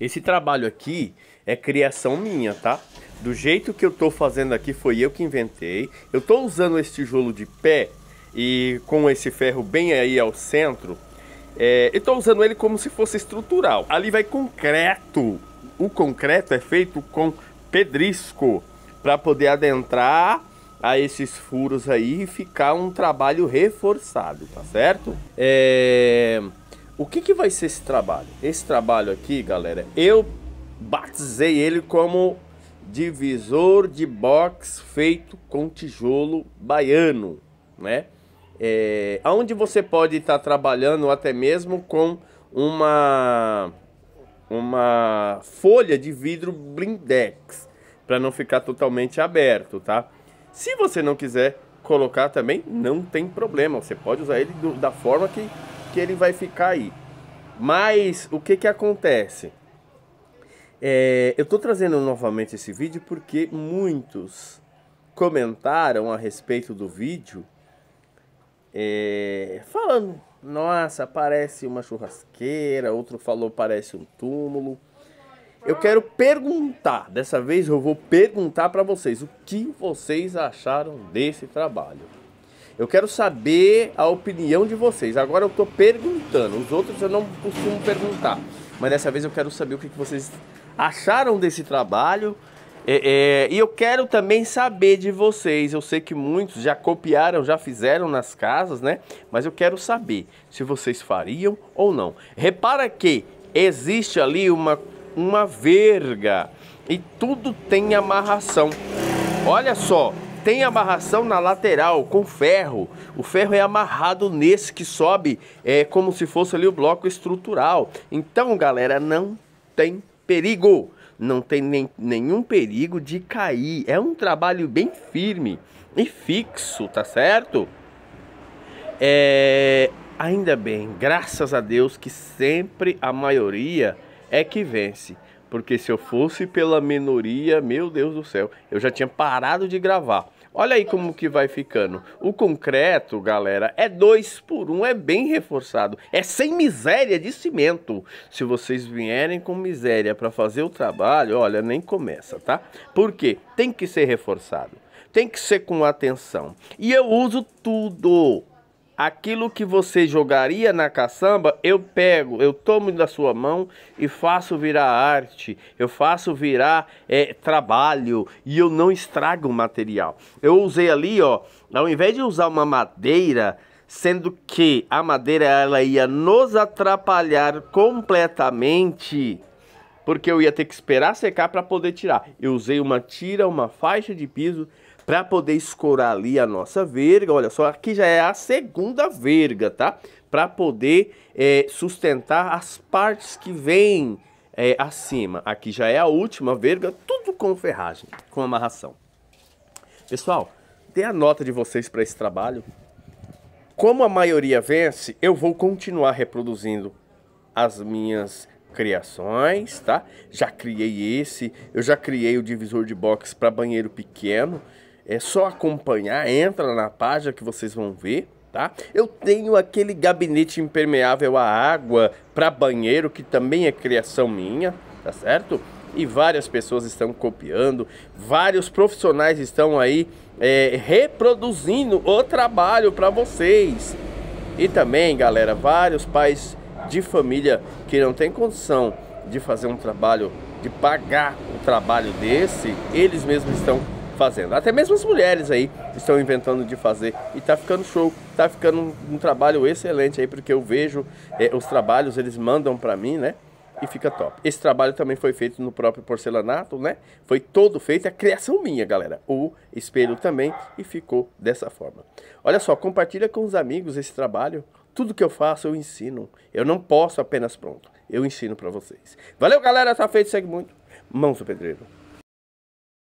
Esse trabalho aqui é criação minha, tá? Do jeito que eu tô fazendo aqui foi eu que inventei. Eu tô usando esse tijolo de pé e com esse ferro bem aí ao centro. É, eu tô usando ele como se fosse estrutural. Ali vai concreto. O concreto é feito com pedrisco para poder adentrar a esses furos aí e ficar um trabalho reforçado, tá certo? É... O que, que vai ser esse trabalho? Esse trabalho aqui, galera, eu batizei ele como divisor de box feito com tijolo baiano, né? É, onde você pode estar tá trabalhando até mesmo com uma, uma folha de vidro blindex, para não ficar totalmente aberto, tá? Se você não quiser colocar também, não tem problema, você pode usar ele do, da forma que que ele vai ficar aí. Mas o que que acontece? É, eu estou trazendo novamente esse vídeo porque muitos comentaram a respeito do vídeo, é, falando, nossa, parece uma churrasqueira, outro falou parece um túmulo. Eu quero perguntar, dessa vez eu vou perguntar para vocês o que vocês acharam desse trabalho. Eu quero saber a opinião de vocês. Agora eu estou perguntando. Os outros eu não costumo perguntar. Mas dessa vez eu quero saber o que, que vocês acharam desse trabalho. É, é, e eu quero também saber de vocês. Eu sei que muitos já copiaram, já fizeram nas casas, né? Mas eu quero saber se vocês fariam ou não. Repara que existe ali uma, uma verga e tudo tem amarração. Olha só, tem amarração na lateral com ferro. O ferro é amarrado nesse que sobe, é como se fosse ali o bloco estrutural. Então, galera, não tem perigo. Não tem nem, nenhum perigo de cair. É um trabalho bem firme e fixo, tá certo? É, ainda bem, graças a Deus que sempre a maioria é que vence. Porque se eu fosse pela minoria, meu Deus do céu, eu já tinha parado de gravar. Olha aí como que vai ficando. O concreto, galera, é dois por um, é bem reforçado. É sem miséria de cimento. Se vocês vierem com miséria para fazer o trabalho, olha, nem começa, tá? Por quê? Tem que ser reforçado. Tem que ser com atenção. E eu uso tudo aquilo que você jogaria na caçamba, eu pego, eu tomo da sua mão e faço virar arte, eu faço virar é, trabalho e eu não estrago o material. Eu usei ali, ó, ao invés de usar uma madeira, sendo que a madeira ela ia nos atrapalhar completamente, porque eu ia ter que esperar secar para poder tirar. Eu usei uma tira, uma faixa de piso para poder escorar ali a nossa verga. Olha só, aqui já é a segunda verga, tá? Para poder é, sustentar as partes que vêm é, acima. Aqui já é a última verga, tudo com ferragem, com amarração. Pessoal, dê a nota de vocês para esse trabalho. Como a maioria vence, eu vou continuar reproduzindo as minhas criações, tá? Já criei esse, eu já criei o divisor de box para banheiro pequeno. É só acompanhar, entra na página que vocês vão ver. Tá? Eu tenho aquele gabinete impermeável à água para banheiro, que também é criação minha, tá certo? E várias pessoas estão copiando, vários profissionais estão aí é, reproduzindo o trabalho para vocês. E também, galera, vários pais de família que não tem condição de fazer um trabalho, de pagar um trabalho desse, eles mesmos estão fazendo. Até mesmo as mulheres aí estão inventando de fazer e tá ficando show, tá ficando um, um trabalho excelente aí, porque eu vejo é, os trabalhos, eles mandam para mim, né? E fica top. Esse trabalho também foi feito no próprio porcelanato, né? Foi todo feito, a é criação minha, galera. O espelho também e ficou dessa forma. Olha só, compartilha com os amigos esse trabalho. Tudo que eu faço eu ensino. Eu não posso apenas pronto. Eu ensino para vocês. Valeu, galera. Tá feito, segue muito. Mãos do pedreiro.